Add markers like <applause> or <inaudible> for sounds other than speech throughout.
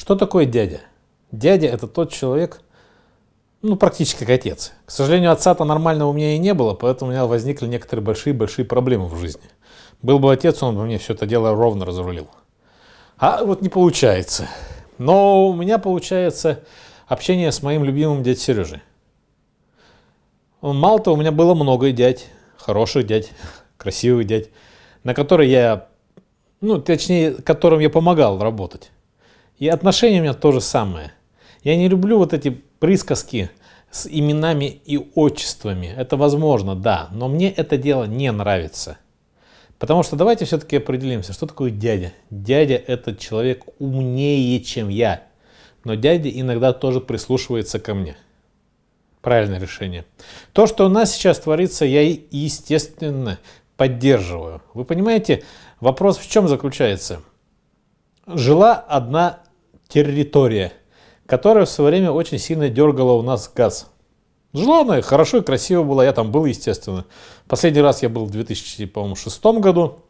Что такое дядя? Дядя – это тот человек, ну, практически как отец. К сожалению, отца-то нормального у меня и не было, поэтому у меня возникли некоторые большие-большие проблемы в жизни. Был бы отец, он бы мне все это дело ровно разрулил. А вот не получается. Но у меня получается общение с моим любимым дядь Сережей. Мало-то у меня было много дядь, хороших дядь, красивых дядь, на которые я, ну, точнее, которым я помогал работать. И отношения у меня то же самое. Я не люблю вот эти присказки с именами и отчествами. Это возможно, да, но мне это дело не нравится. Потому что давайте все-таки определимся, что такое дядя. Дядя – это человек умнее, чем я. Но дядя иногда тоже прислушивается ко мне. Правильное решение. То, что у нас сейчас творится, я, естественно, поддерживаю. Вы понимаете, вопрос в чем заключается? Жила одна территория, которая в свое время очень сильно дергала у нас газ. Жила она хорошо и красиво было. я там был, естественно. Последний раз я был в 2006 году,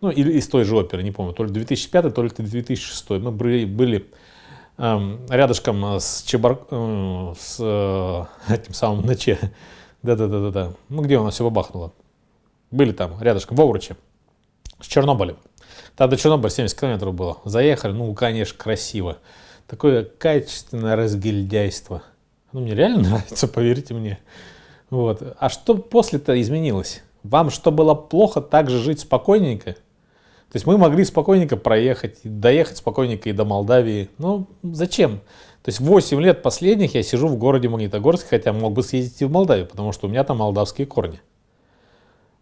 ну или из той же оперы, не помню, то ли 2005, то ли 2006. Мы были, были эм, рядышком с Чебар... Э, с э, этим самым Ноче. Да-да-да-да-да. Ну где у нас все бабахнуло? Были там рядышком, в Овруче, с Чернобылем. Там до Чернобыля 70 километров было. Заехали, ну, конечно, красиво. Такое качественное разгильдяйство. Ну, мне реально <laughs> нравится, поверьте мне. Вот. А что после-то изменилось? Вам что было плохо, так же жить спокойненько? То есть мы могли спокойненько проехать, доехать спокойненько и до Молдавии. Ну, зачем? То есть 8 лет последних я сижу в городе Магнитогорске, хотя мог бы съездить и в Молдавию, потому что у меня там молдавские корни.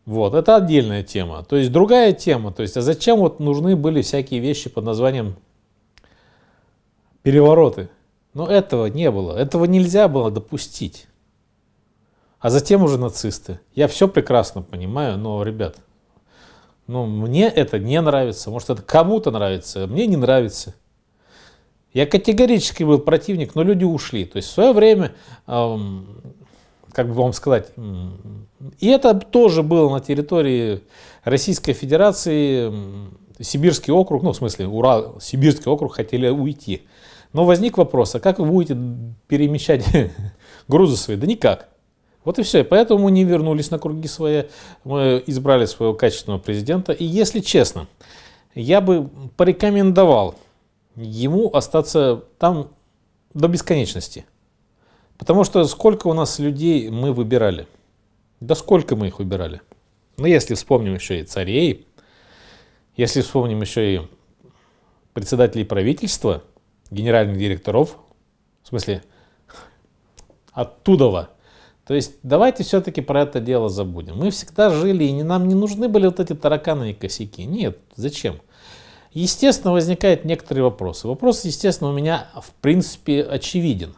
Вот, это отдельная тема. То есть другая тема, то есть а зачем вот нужны были всякие вещи под названием перевороты? Но этого не было, этого нельзя было допустить. А затем уже нацисты. Я все прекрасно понимаю, но, ребят, ну, мне это не нравится. Может, это кому-то нравится, а мне не нравится. Я категорически был противник, но люди ушли. То есть в свое время эм, как бы вам сказать, и это тоже было на территории Российской Федерации, Сибирский округ, ну в смысле Урал, Сибирский округ хотели уйти. Но возник вопрос, а как вы будете перемещать <laughs> грузы свои? Да никак. Вот и все. И поэтому не вернулись на круги свои. Мы избрали своего качественного президента. И если честно, я бы порекомендовал ему остаться там до бесконечности. Потому что сколько у нас людей мы выбирали? Да сколько мы их выбирали? Ну, если вспомним еще и царей, если вспомним еще и председателей правительства, генеральных директоров, в смысле, оттудова. То есть давайте все-таки про это дело забудем. Мы всегда жили, и не, нам не нужны были вот эти тараканы и косяки. Нет, зачем? Естественно, возникают некоторые вопросы. Вопрос, естественно, у меня, в принципе, очевиден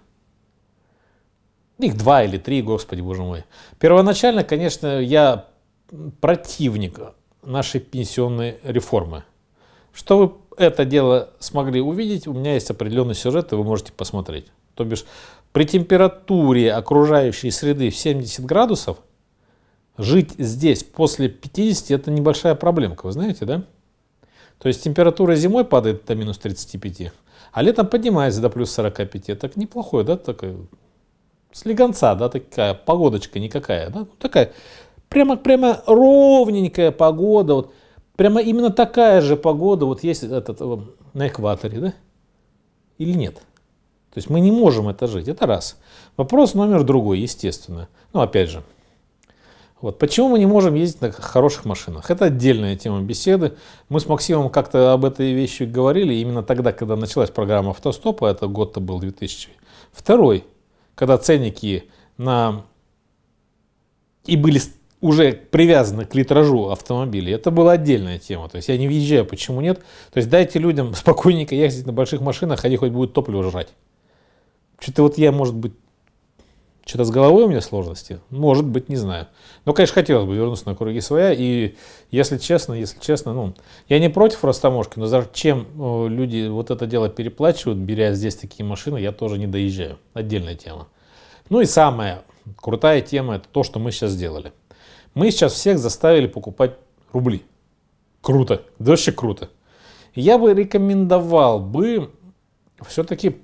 их два или три, господи, боже мой. Первоначально, конечно, я противник нашей пенсионной реформы. Что вы это дело смогли увидеть, у меня есть определенный сюжет, и вы можете посмотреть. То бишь, при температуре окружающей среды в 70 градусов жить здесь после 50 это небольшая проблемка, вы знаете, да? То есть температура зимой падает до минус 35, а летом поднимается до плюс 45. Так неплохое, да, такой слегонца, да, такая погодочка никакая, да, ну, такая прямо, прямо ровненькая погода, вот, прямо именно такая же погода вот есть этот, э, на экваторе, да, или нет? То есть мы не можем это жить, это раз. Вопрос номер другой, естественно. Ну, опять же, вот почему мы не можем ездить на хороших машинах? Это отдельная тема беседы. Мы с Максимом как-то об этой вещи говорили именно тогда, когда началась программа автостопа, это год-то был 2002 когда ценники на и были уже привязаны к литражу автомобилей. Это была отдельная тема. То есть я не въезжаю, почему нет. То есть дайте людям <laughs> спокойненько ездить на больших машинах, они хоть будут топливо жрать. Что-то вот я, может быть, что-то с головой у меня сложности? Может быть, не знаю. Но, конечно, хотелось бы вернуться на круги своя. И, если честно, если честно, ну, я не против растаможки, но зачем э, люди вот это дело переплачивают, беря здесь такие машины, я тоже не доезжаю. Отдельная тема. Ну и самая крутая тема, это то, что мы сейчас сделали. Мы сейчас всех заставили покупать рубли. Круто, да вообще круто. Я бы рекомендовал бы все-таки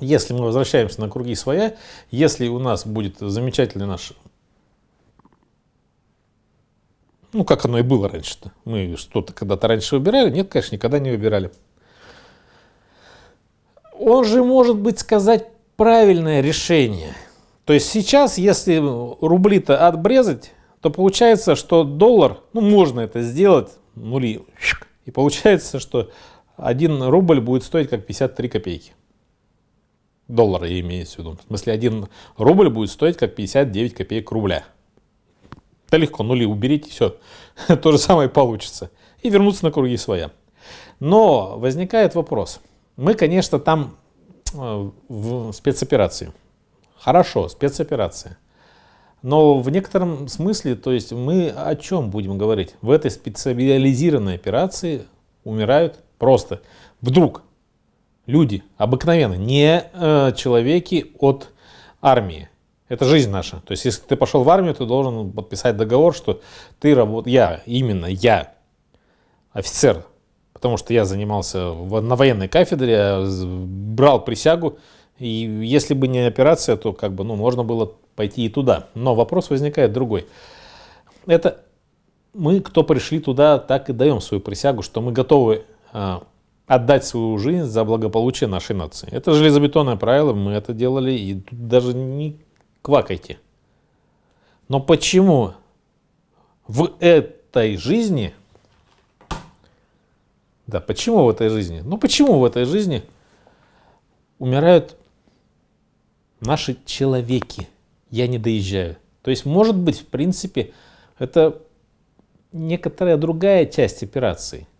если мы возвращаемся на круги своя, если у нас будет замечательный наш ну, как оно и было раньше-то. Мы что-то когда-то раньше выбирали? Нет, конечно, никогда не выбирали. Он же может быть сказать правильное решение. То есть сейчас, если рубли-то отбрезать, то получается, что доллар, ну, можно это сделать, нули, и получается, что один рубль будет стоить как 53 копейки доллара я имею в виду. В смысле, 1 рубль будет стоить как 59 копеек рубля. Да легко, нули уберите, все. <laughs> То же самое получится. И вернуться на круги своя. Но возникает вопрос. Мы, конечно, там э, в спецоперации. Хорошо, спецоперация. Но в некотором смысле, то есть мы о чем будем говорить? В этой специализированной операции умирают просто вдруг люди, обыкновенно, не э, человеки от армии. Это жизнь наша. То есть, если ты пошел в армию, ты должен подписать договор, что ты работаешь, я, именно я, офицер, потому что я занимался в, на военной кафедре, брал присягу, и если бы не операция, то как бы, ну, можно было пойти и туда. Но вопрос возникает другой. Это мы, кто пришли туда, так и даем свою присягу, что мы готовы а, отдать свою жизнь за благополучие нашей нации. Это железобетонное правило, мы это делали, и тут даже не квакайте. Но почему в этой жизни, да, почему в этой жизни, ну почему в этой жизни умирают наши человеки? Я не доезжаю. То есть, может быть, в принципе, это некоторая другая часть операции –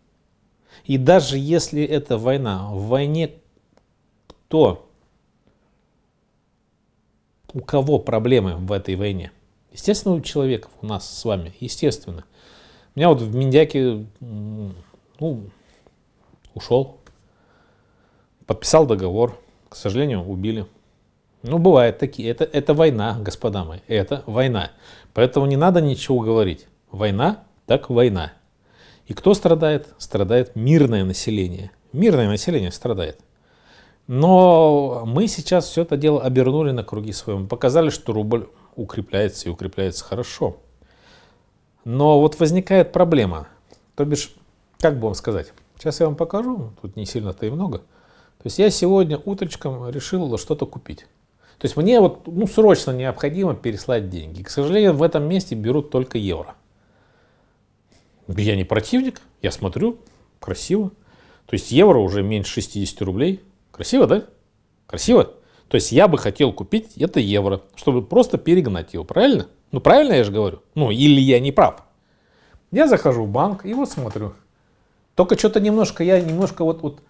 и даже если это война, в войне кто? У кого проблемы в этой войне? Естественно, у человека, у нас с вами, естественно. У меня вот в Миндяке, ну, ушел, подписал договор, к сожалению, убили. Ну, бывает такие. Это, это война, господа мои, это война. Поэтому не надо ничего говорить. Война, так война. И кто страдает? Страдает мирное население. Мирное население страдает. Но мы сейчас все это дело обернули на круги своем, показали, что рубль укрепляется и укрепляется хорошо. Но вот возникает проблема. То бишь, как бы вам сказать, сейчас я вам покажу, тут не сильно-то и много. То есть я сегодня утречком решил что-то купить. То есть мне вот ну, срочно необходимо переслать деньги. К сожалению, в этом месте берут только евро я не противник, я смотрю, красиво. То есть евро уже меньше 60 рублей. Красиво, да? Красиво? То есть я бы хотел купить это евро, чтобы просто перегнать его, правильно? Ну правильно я же говорю? Ну или я не прав? Я захожу в банк и вот смотрю. Только что-то немножко, я немножко вот, вот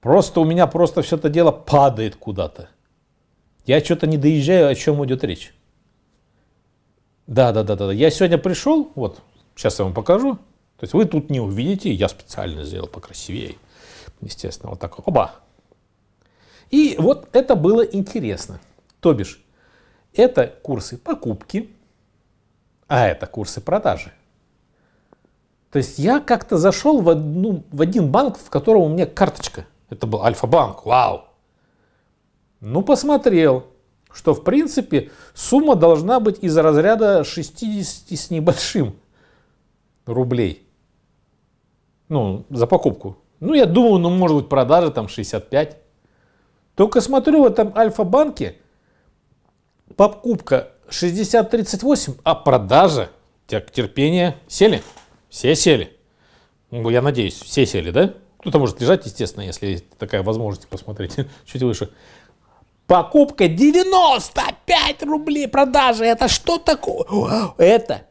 просто у меня просто все это дело падает куда-то. Я что-то не доезжаю, о чем идет речь. Да, да, да, да. Я сегодня пришел, вот, Сейчас я вам покажу. То есть вы тут не увидите, я специально сделал покрасивее. Естественно, вот так. Оба! И вот это было интересно. То бишь, это курсы покупки, а это курсы продажи. То есть я как-то зашел в, одну, в один банк, в котором у меня карточка. Это был Альфа-банк. Вау! Ну, посмотрел, что в принципе сумма должна быть из разряда 60 с небольшим рублей. Ну, за покупку. Ну, я думаю, ну, может быть, продажа там 65. Только смотрю, в этом Альфа-банке покупка 60-38, а продажа, так, терпение, сели? Все сели. Ну, я надеюсь, все сели, да? Кто-то ну, может лежать, естественно, если есть такая возможность посмотреть <laughs> чуть выше. Покупка 95 рублей, продажи это что такое? Это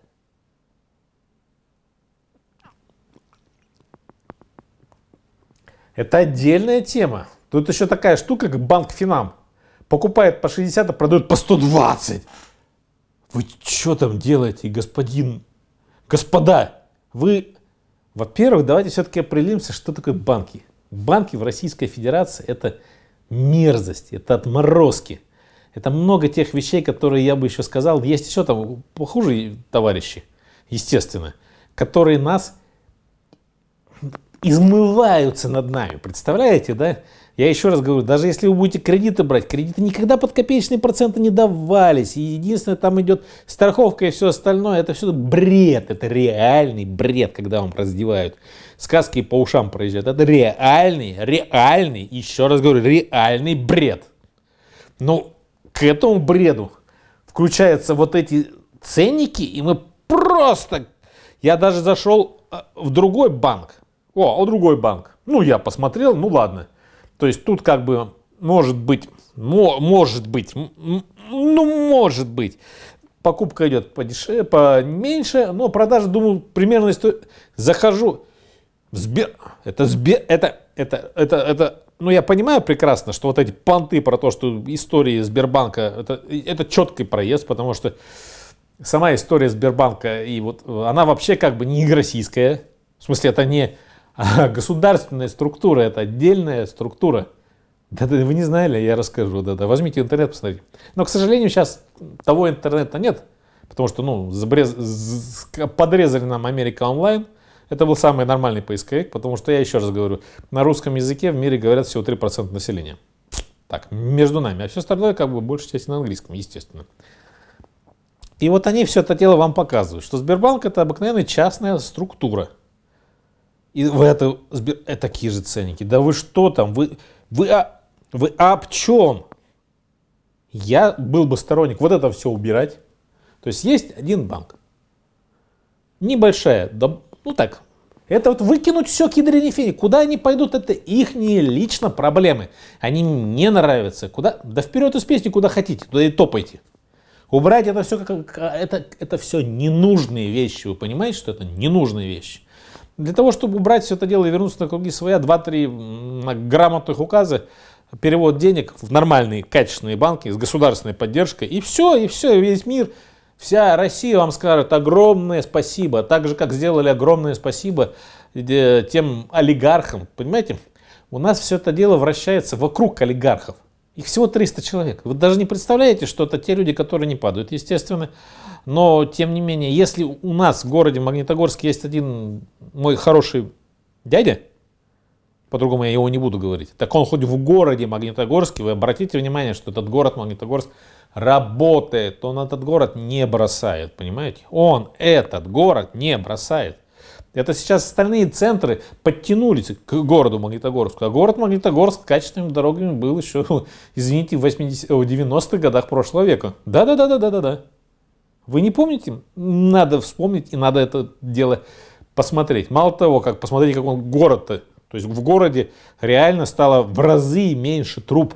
Это отдельная тема. Тут еще такая штука, как банк Финам. Покупает по 60, а продает по 120. Вы что там делаете, господин? Господа, вы... Во-первых, давайте все-таки определимся, что такое банки. Банки в Российской Федерации – это мерзость, это отморозки. Это много тех вещей, которые я бы еще сказал. Есть еще там похуже товарищи, естественно, которые нас измываются над нами. Представляете, да? Я еще раз говорю, даже если вы будете кредиты брать, кредиты никогда под копеечные проценты не давались. И единственное, там идет страховка и все остальное. Это все бред, это реальный бред, когда вам раздевают. Сказки по ушам проезжают. Это реальный, реальный, еще раз говорю, реальный бред. Но к этому бреду включаются вот эти ценники, и мы просто... Я даже зашел э, в другой банк, о, а другой банк. Ну, я посмотрел, ну ладно. То есть тут как бы может быть, мо, может быть, ну может быть, покупка идет подешевле, поменьше, но продажа, думаю, примерно стоит. Захожу в Сбер, это Сбер, это, это, это, это, ну я понимаю прекрасно, что вот эти понты про то, что истории Сбербанка, это, это четкий проезд, потому что сама история Сбербанка, и вот она вообще как бы не российская, в смысле это не а государственная структура – это отдельная структура. Да, да вы не знали, я расскажу. Да, да. Возьмите интернет, посмотрите. Но, к сожалению, сейчас того интернета нет, потому что ну, забрез... подрезали нам Америка онлайн. Это был самый нормальный поисковик, потому что, я еще раз говорю, на русском языке в мире говорят всего 3% населения. Так, между нами. А все остальное, как бы, большая часть на английском, естественно. И вот они все это дело вам показывают, что Сбербанк это обыкновенная частная структура – и в это, это такие же ценники. Да вы что там? Вы, вы, а, вы об чем? Я был бы сторонник вот это все убирать. То есть есть один банк. Небольшая, да, ну так, это вот выкинуть все к ядренефине. Куда они пойдут, это их не лично проблемы. Они не нравятся. Куда? Да вперед из песни, куда хотите, туда и топайте. Убрать это все, как, это, это все ненужные вещи. Вы понимаете, что это ненужные вещи? Для того, чтобы убрать все это дело и вернуться на круги своя, 2-3 грамотных указа, перевод денег в нормальные, качественные банки с государственной поддержкой, и все, и все, весь мир, вся Россия вам скажет огромное спасибо, так же, как сделали огромное спасибо э, тем олигархам, понимаете? У нас все это дело вращается вокруг олигархов. Их всего 300 человек. Вы даже не представляете, что это те люди, которые не падают, естественно. Но, тем не менее, если у нас в городе Магнитогорске есть один мой хороший дядя, по-другому я его не буду говорить, так он хоть в городе Магнитогорске, вы обратите внимание, что этот город Магнитогорск работает, он этот город не бросает, понимаете? Он этот город не бросает. Это сейчас остальные центры подтянулись к городу Магнитогорску. А город Магнитогорск качественными дорогами был еще, <laughs> извините, в 90-х годах прошлого века. Да-да-да-да-да-да. Вы не помните? Надо вспомнить и надо это дело посмотреть. Мало того, как посмотреть, как он город-то. То есть в городе реально стало в разы меньше труб.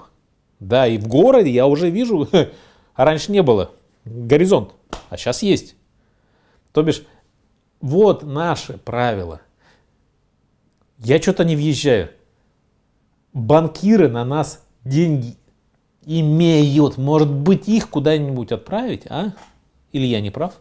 Да, и в городе я уже вижу, <laughs> а раньше не было. Горизонт. А сейчас есть. То бишь, вот наши правила. Я что-то не въезжаю. Банкиры на нас деньги имеют. Может быть, их куда-нибудь отправить, а? Или я не прав?